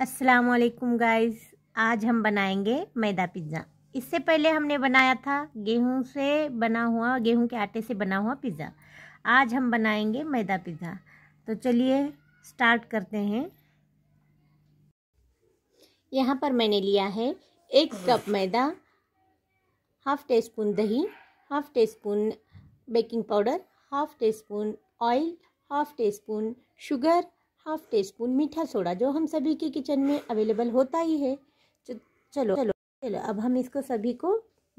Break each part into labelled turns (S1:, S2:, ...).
S1: असलकुम गाइस आज हम बनाएंगे मैदा पिज़्ज़ा इससे पहले हमने बनाया था गेहूं से बना हुआ गेहूं के आटे से बना हुआ पिज़्ज़ा आज हम बनाएंगे मैदा पिज़्ज़ा तो चलिए स्टार्ट करते हैं यहाँ पर मैंने लिया है एक कप मैदा हाफ टी स्पून दही half teaspoon baking powder half teaspoon oil half teaspoon sugar half teaspoon मीठा सोडा जो हम सभी के किचन में अवेलेबल होता ही है चलो चलो चलो अब हम इसको सभी को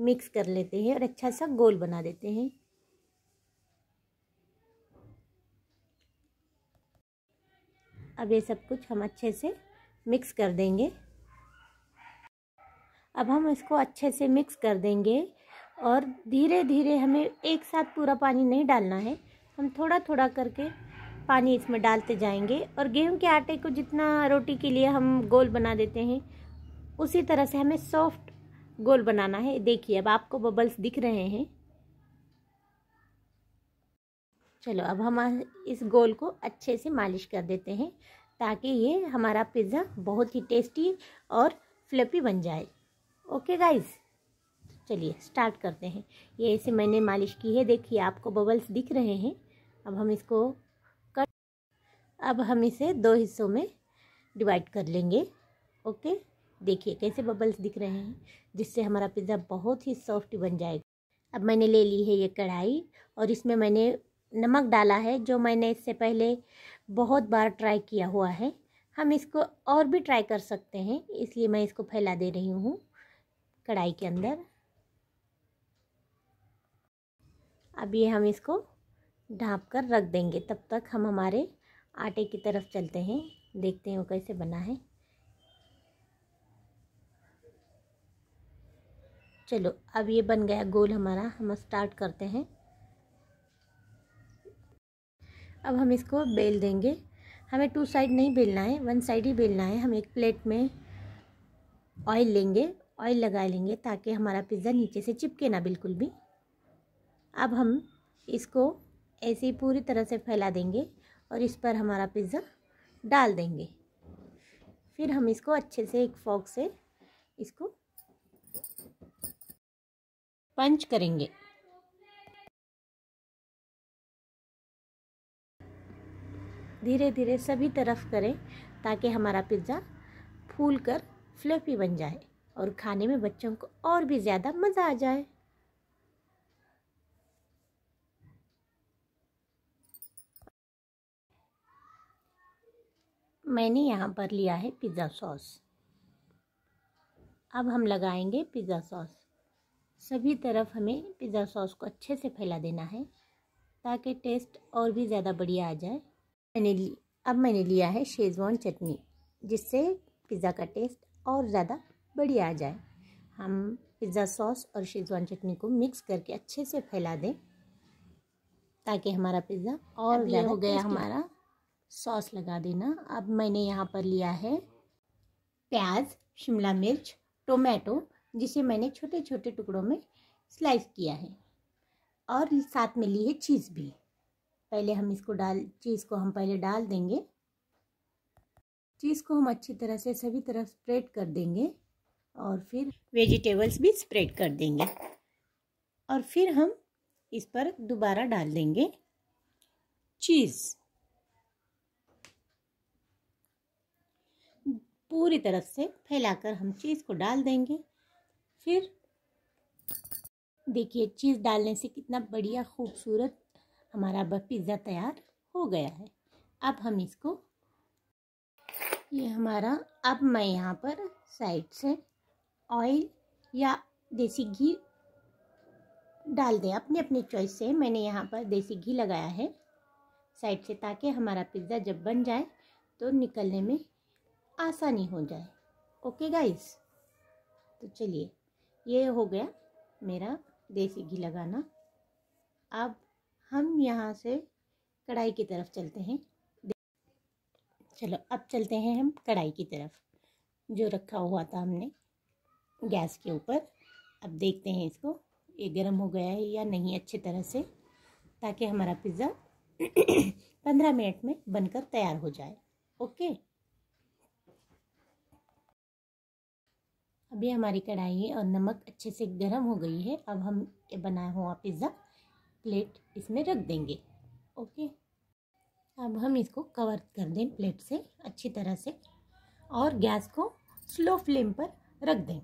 S1: मिक्स कर लेते हैं और अच्छा सा गोल बना देते हैं अब ये सब कुछ हम अच्छे से मिक्स कर देंगे अब हम इसको अच्छे से मिक्स कर देंगे और धीरे धीरे हमें एक साथ पूरा पानी नहीं डालना है हम थोड़ा थोड़ा करके पानी इसमें डालते जाएंगे और गेहूं के आटे को जितना रोटी के लिए हम गोल बना देते हैं उसी तरह से हमें सॉफ्ट गोल बनाना है देखिए अब आपको बबल्स दिख रहे हैं चलो अब हम इस गोल को अच्छे से मालिश कर देते हैं ताकि ये हमारा पिज़्ज़ा बहुत ही टेस्टी और फ्लपी बन जाए ओके गाइज चलिए स्टार्ट करते हैं ये ऐसे मैंने मालिश की है देखिए आपको बबल्स दिख रहे हैं अब हम इसको अब हम इसे दो हिस्सों में डिवाइड कर लेंगे ओके देखिए कैसे बबल्स दिख रहे हैं जिससे हमारा पिज़्ज़ा बहुत ही सॉफ्ट बन जाएगा अब मैंने ले ली है ये कढ़ाई और इसमें मैंने नमक डाला है जो मैंने इससे पहले बहुत बार ट्राई किया हुआ है हम इसको और भी ट्राई कर सकते हैं इसलिए मैं इसको फैला दे रही हूँ कढ़ाई के अंदर अब ये हम इसको ढाँप कर रख देंगे तब तक हम हमारे आटे की तरफ चलते हैं देखते हैं वो कैसे बना है चलो अब ये बन गया गोल हमारा हम स्टार्ट करते हैं अब हम इसको बेल देंगे हमें टू साइड नहीं बेलना है वन साइड ही बेलना है हम एक प्लेट में ऑयल लेंगे ऑयल लगा लेंगे ताकि हमारा पिज़्ज़ा नीचे से चिपके ना बिल्कुल भी अब हम इसको ऐसे ही पूरी तरह से फैला देंगे और इस पर हमारा पिज़्ज़ा डाल देंगे फिर हम इसको अच्छे से एक फॉक से इसको पंच करेंगे धीरे धीरे सभी तरफ करें ताकि हमारा पिज़्ज़ा फूल कर फ्लफी बन जाए और खाने में बच्चों को और भी ज़्यादा मज़ा आ जाए मैंने यहाँ पर लिया है पिज़्ज़ा सॉस अब हम लगाएंगे पिज़्ज़ा सॉस सभी तरफ हमें पिज़्ज़ा सॉस को अच्छे से फैला देना है ताकि टेस्ट और भी ज़्यादा बढ़िया आ जाए मैंने अब मैंने लिया है शेजवान चटनी जिससे पिज़्ज़ा का टेस्ट और ज़्यादा बढ़िया आ जाए हम पिज़्ज़ा सॉस और शेजवान चटनी को मिक्स करके अच्छे से फैला दें ताकि हमारा पिज़्ज़ा और ज़्यादा हो गया हमारा सॉस लगा देना अब मैंने यहाँ पर लिया है प्याज शिमला मिर्च टोमेटो जिसे मैंने छोटे छोटे टुकड़ों में स्लाइस किया है और साथ में ली है चीज़ भी पहले हम इसको डाल चीज़ को हम पहले डाल देंगे चीज़ को हम अच्छी तरह से सभी तरफ स्प्रेड कर देंगे और फिर वेजिटेबल्स भी स्प्रेड कर देंगे और फिर हम इस पर दोबारा डाल देंगे चीज़ पूरी तरफ से फैलाकर हम चीज़ को डाल देंगे फिर देखिए चीज़ डालने से कितना बढ़िया खूबसूरत हमारा पिज़्ज़ा तैयार हो गया है अब हम इसको ये हमारा अब मैं यहाँ पर साइड से ऑयल या देसी घी डाल दें अपने अपने चॉइस से मैंने यहाँ पर देसी घी लगाया है साइड से ताकि हमारा पिज़्ज़ा जब बन जाए तो निकलने में आसानी हो जाए ओके गाइस तो चलिए ये हो गया मेरा देसी घी लगाना अब हम यहाँ से कढ़ाई की तरफ चलते हैं चलो अब चलते हैं हम कढ़ाई की तरफ जो रखा हुआ था हमने गैस के ऊपर अब देखते हैं इसको ये गर्म हो गया है या नहीं अच्छी तरह से ताकि हमारा पिज़्ज़ा पंद्रह मिनट में बनकर तैयार हो जाए ओके अभी हमारी कढ़ाई और नमक अच्छे से गर्म हो गई है अब हम बनाया हुआ पिज़्ज़ा प्लेट इसमें रख देंगे ओके अब हम इसको कवर कर दें प्लेट से अच्छी तरह से और गैस को स्लो फ्लेम पर रख दें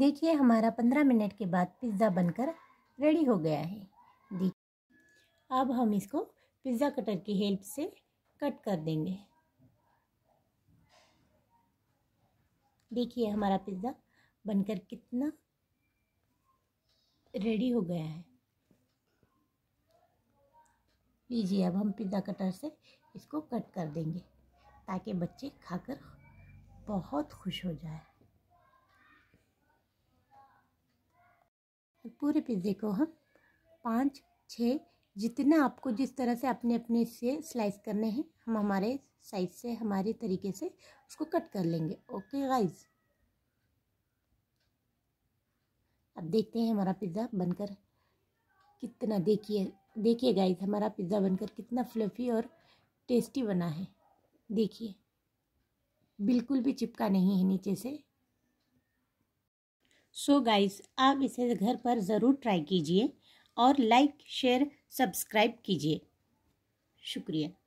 S1: देखिए हमारा पंद्रह मिनट के बाद पिज़्ज़ा बनकर रेडी हो गया है देखिए अब हम इसको पिज़्ज़ा कटर की हेल्प से कट कर देंगे देखिए हमारा पिज़्ज़ा बनकर कितना रेडी हो गया है लीजिए अब हम पिज़्ज़ा कटर से इसको कट कर देंगे ताकि बच्चे खाकर बहुत खुश हो जाए पूरे पिज़्ज़े को हम पाँच छः जितना आपको जिस तरह से अपने अपने से स्लाइस करने हैं हम हमारे साइज से हमारे तरीके से उसको कट कर लेंगे ओके गाइज अब देखते हैं हमारा पिज़्ज़ा बनकर कितना देखिए देखिए गाइज हमारा पिज़्ज़ा बनकर कितना फ्लफ़ी और टेस्टी बना है देखिए बिल्कुल भी चिपका नहीं है नीचे से सो so गाइस आप इसे घर पर ज़रूर ट्राई कीजिए और लाइक शेयर सब्सक्राइब कीजिए शुक्रिया